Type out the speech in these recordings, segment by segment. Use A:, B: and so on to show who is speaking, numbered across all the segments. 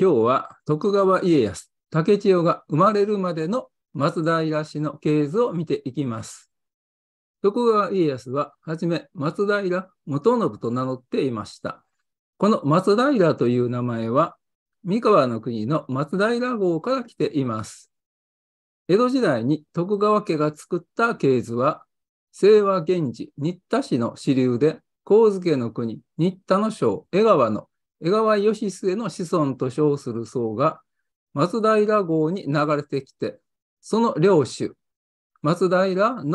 A: 今日は徳川家康、竹千代が生まれるまでの松平氏の系図を見ていきます。徳川家康は、はじめ松平元信と名乗っていました。この松平という名前は、三河の国の松平号から来ています。江戸時代に徳川家が作った系図は、清和源氏新田氏の支流で、神津家の国新田の将、江川の江川義末の子孫と称する僧が松平郷に流れてきて、その領主、松平信繁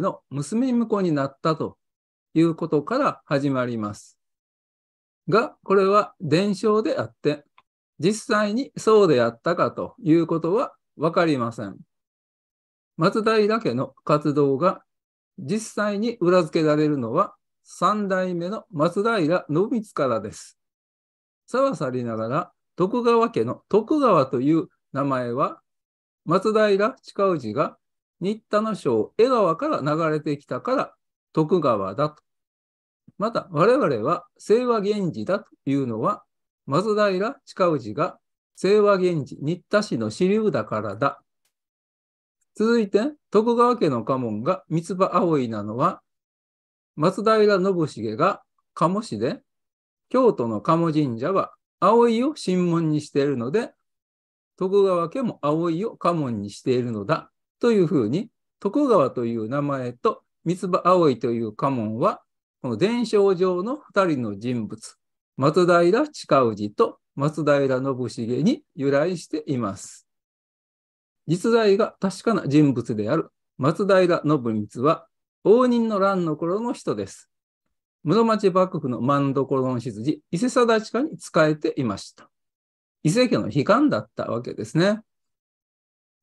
A: の娘婿になったということから始まります。が、これは伝承であって、実際にそうであったかということはわかりません。松平家の活動が実際に裏付けられるのは三代目の松平信光からです。さはさりながら、徳川家の徳川という名前は、松平親氏が新田の章。江川から流れてきたから徳川だと。また、我々は清和源氏だというのは、松平親氏が清和源氏新田氏の支流だからだ。続いて、徳川家の家紋が三つ葉葵なのは、松平信繁が鴨氏で、京都の鴨神社は葵を神門にしているので、徳川家も葵を家門にしているのだというふうに、徳川という名前と三葉葵という家門は、この伝承上の2人の人物、松平親氏と松平信繁に由来しています。実在が確かな人物である松平信光は、応仁の乱の頃の人です。室町幕府の万所の執事、伊勢貞親に仕えていました。伊勢家の悲観だったわけですね。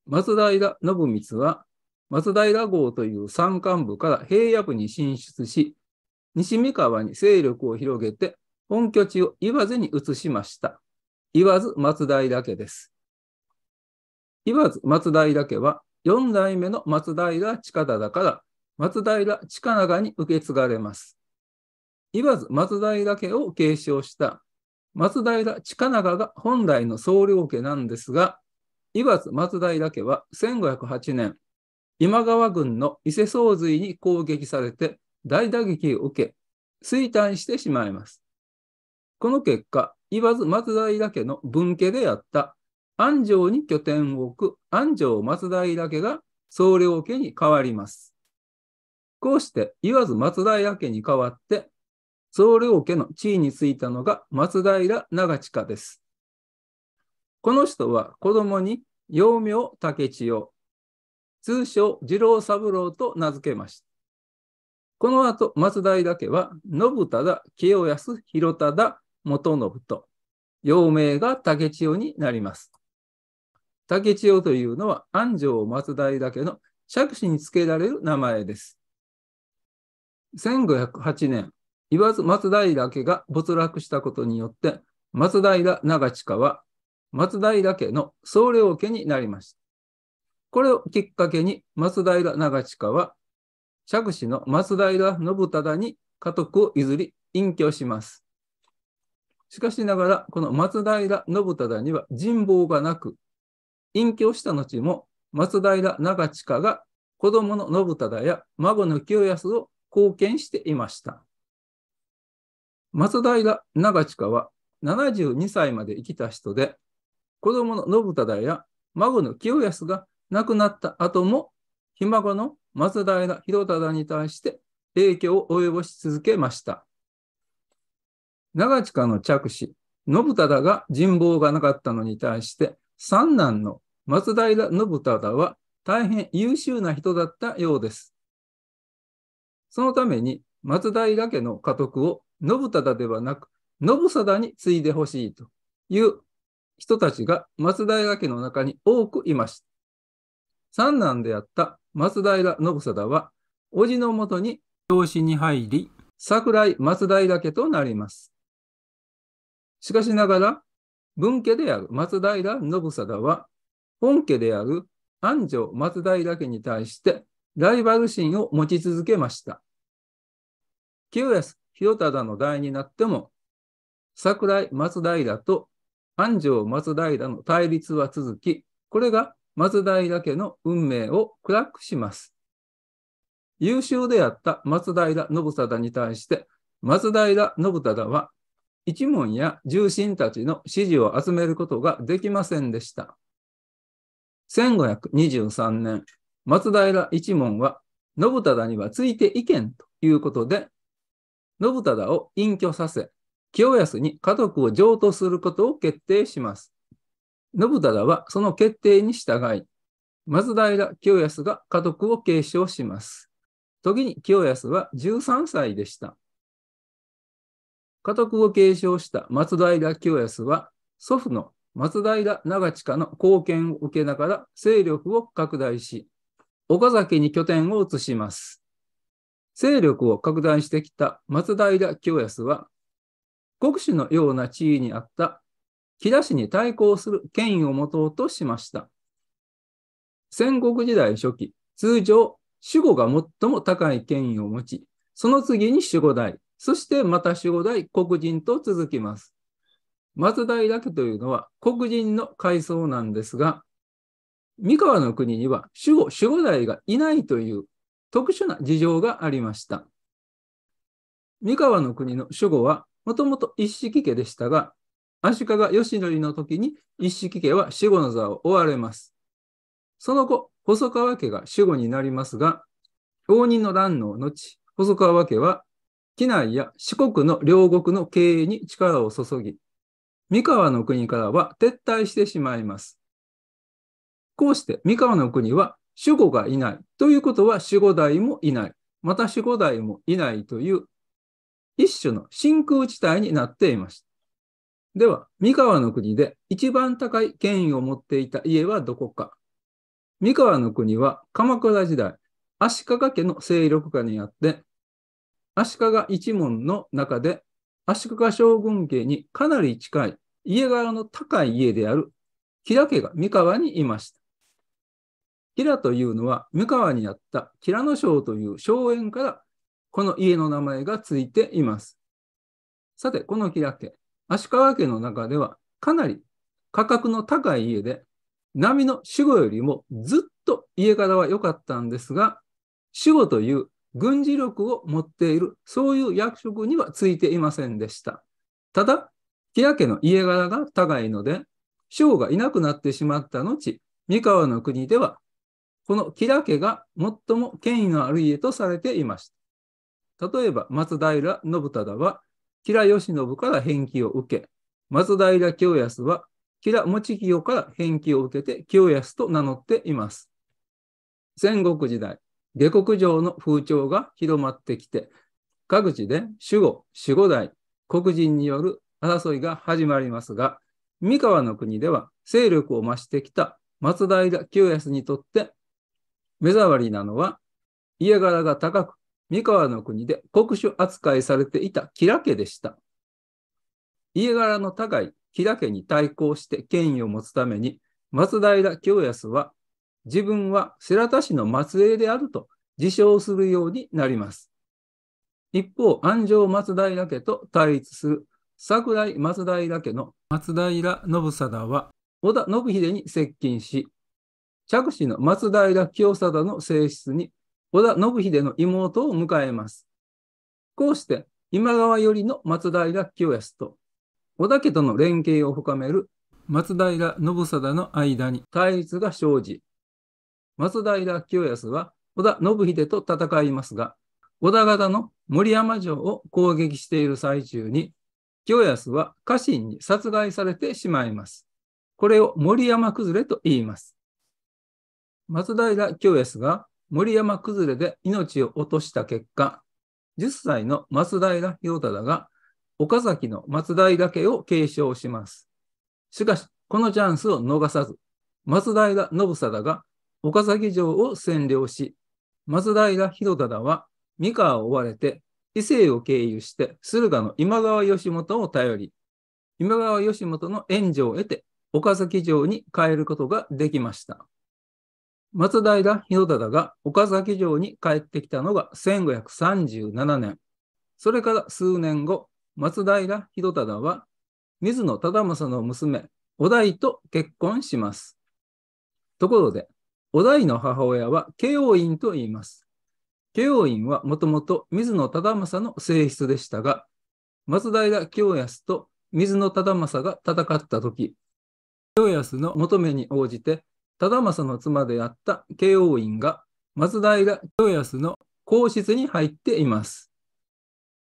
A: 松平信光は、松平号という山間部から平野部に進出し、西三河に勢力を広げて、本拠地を岩津に移しました。岩津松平家です。岩津松平家は、四代目の松平近忠から松平近長に受け継がれます。わず松平家を継承した松平近長が本来の総領家なんですが、岩津松平家は1508年、今川軍の伊勢総髄に攻撃されて大打撃を受け、衰退してしまいます。この結果、岩津松平家の分家であった安城に拠点を置く安城松平家が総領家に変わります。こうして岩津松平家に代わって総領家の地位についたのが松平長親です。この人は子供に幼名竹千代、通称次郎三郎と名付けました。この後、松平家は、信忠、清康、広忠、元信と、幼名が竹千代になります。竹千代というのは、安城松平家の釈子につけられる名前です。1508年、言わず松平家が没落したことによって、松平長親は松平家の総領家になりました。これをきっかけに松平長親は、釈子の松平信忠に家督を譲り、隠居します。しかしながら、この松平信忠には人望がなく、隠居した後も松平長親が子供の信忠や孫の清康を貢献していました。松平長親は72歳まで生きた人で、子供の信忠や孫の清康が亡くなった後も、ひ孫の松平広忠に対して影響を及ぼし続けました。長近の着手、信忠が人望がなかったのに対して、三男の松平信忠は大変優秀な人だったようです。そのために松平家の家督を信忠ではなく、信貞に継いでほしいという人たちが松平家の中に多くいました。三男であった松平信貞は、叔父のもとに養子に入り、桜井松平家となります。しかしながら、分家である松平信貞は、本家である安城松平家に対してライバル心を持ち続けました。清安清忠の代になっても、桜井松平と安城松平の対立は続き、これが松平家の運命を暗くします。優秀であった松平信忠に対して、松平信忠は一門や重臣たちの支持を集めることができませんでした。1523年、松平一門は信忠にはついていけんということで信忠を隠居させ、清康に家督を譲渡することを決定します。信忠はその決定に従い、松平清康が家督を継承します。時に清康は13歳でした。家督を継承した松平清康は、祖父の松平長親の貢献を受けながら勢力を拡大し、岡崎に拠点を移します。勢力を拡大してきた松平清康は、国主のような地位にあった木田氏に対抗する権威を持とうとしました。戦国時代初期、通常、守護が最も高い権威を持ち、その次に守護代、そしてまた守護代、黒人と続きます。松平家というのは黒人の階層なんですが、三河の国には守護、守護代がいないという特殊な事情がありました。三河の国の守護はもともと一式家でしたが、足利義則の時に一式家は守護の座を追われます。その後、細川家が守護になりますが、応仁の乱の後、細川家は、畿内や四国の両国の経営に力を注ぎ、三河の国からは撤退してしまいます。こうして三河の国は主語がいない。ということは守護代もいない。また守護代もいないという一種の真空地帯になっていました。では、三河の国で一番高い権威を持っていた家はどこか三河の国は鎌倉時代、足利家の勢力下にあって、足利一門の中で足利将軍家にかなり近い家柄の高い家である平家が三河にいました。吉良というのは、三河にあった吉良野荘という荘園から、この家の名前がついています。さて、この吉良家、足利家の中では、かなり価格の高い家で、波の死後よりもずっと家柄は良かったんですが、死後という軍事力を持っている、そういう役職にはついていませんでした。ただ、木屋家の家柄が高いので、死後がいなくなってしまった後、三河の国ではこの吉良家が最も権威のある家とされていました。例えば、松平信忠は、吉良義信から返記を受け、松平清康は、吉良持清から返記を受けて清康と名乗っています。戦国時代、下克上の風潮が広まってきて、各地で守護、守護代、黒人による争いが始まりますが、三河の国では勢力を増してきた松平清康にとって目障りなのは、家柄が高く、三河の国で国主扱いされていた吉良家でした。家柄の高い吉良家に対抗して権威を持つために、松平清康は、自分は世良田氏の末裔であると自称するようになります。一方、安城松平家と対立する桜井松平家の松平信貞は、織田信秀に接近し、着手の松平清貞の正室に織田信秀の妹を迎えます。こうして今川寄りの松平清康と織田家との連携を深める松平信貞の間に対立が生じ、松平清康は織田信秀と戦いますが、織田方の森山城を攻撃している最中に、清康は家臣に殺害されてしまいます。これを森山崩れと言います。松平清康が森山崩れで命を落とした結果、10歳の松平広忠が岡崎の松平家を継承します。しかし、このチャンスを逃さず、松平信貞が岡崎城を占領し、松平広忠は三河を追われて伊勢を経由して駿河の今川義元を頼り、今川義元の援助を得て岡崎城に帰ることができました。松平広忠が岡崎城に帰ってきたのが1537年。それから数年後、松平広忠は水野忠政の娘、お代と結婚します。ところで、お代の母親は慶応院と言います。慶応院はもともと水野忠政の性質でしたが、松平清康と水野忠政が戦った時、清康の求めに応じて忠政の妻であった慶応院が、松平清康の皇室に入っています。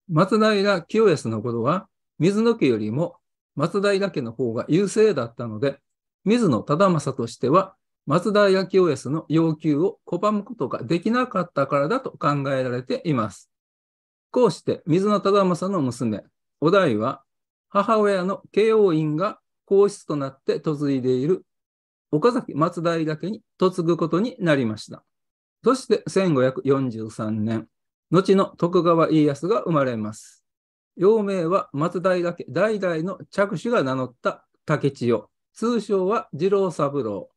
A: 松平清康の頃は、水野家よりも松平家の方が優勢だったので、水野忠政としては、松平清康の要求を拒むことができなかったからだと考えられています。こうして、水野忠政の娘、お代は、母親の慶応院が皇室となって嫁いでいる岡崎松平家に嫁ぐことになりました。そして1543年、後の徳川家康が生まれます。幼名は松平家代々の着手が名乗った竹千代、通称は次郎三郎。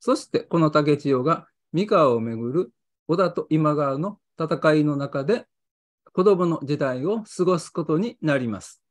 A: そしてこの竹千代が三河をめぐる織田と今川の戦いの中で子供の時代を過ごすことになります。